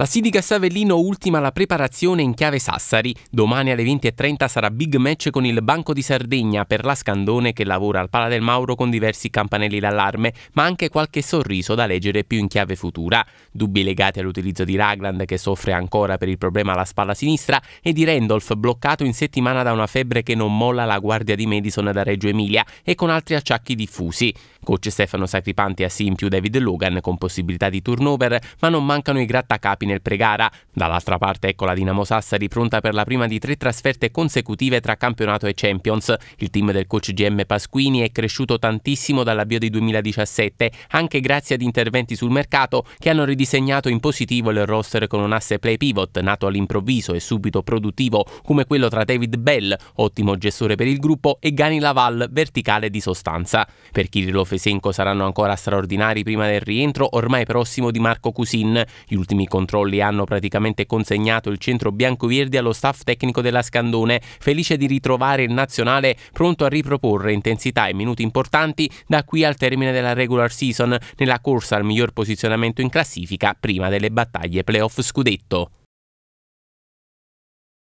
La Sidica Savellino ultima la preparazione in chiave Sassari. Domani alle 20.30 sarà big match con il Banco di Sardegna per la Scandone che lavora al Pala del Mauro con diversi campanelli d'allarme, ma anche qualche sorriso da leggere più in chiave futura. Dubbi legati all'utilizzo di Ragland che soffre ancora per il problema alla spalla sinistra e di Randolph bloccato in settimana da una febbre che non molla la guardia di Madison da Reggio Emilia e con altri acciacchi diffusi. Coach Stefano Sacripanti ha sì in più David Logan con possibilità di turnover, ma non mancano i grattacapi nel pregara. Dall'altra parte ecco la Dinamo Sassari pronta per la prima di tre trasferte consecutive tra campionato e Champions. Il team del coach GM Pasquini è cresciuto tantissimo dall'avvio del 2017, anche grazie ad interventi sul mercato che hanno ridisegnato in positivo il roster con un asse play pivot nato all'improvviso e subito produttivo come quello tra David Bell, ottimo gestore per il gruppo, e Gani Laval, verticale di sostanza. Per Kirillov e saranno ancora straordinari prima del rientro ormai prossimo di Marco Cusin. Gli ultimi contratti controlli hanno praticamente consegnato il centro bianco biancovirdi allo staff tecnico della Scandone, felice di ritrovare il nazionale pronto a riproporre intensità e minuti importanti da qui al termine della regular season nella corsa al miglior posizionamento in classifica prima delle battaglie playoff scudetto.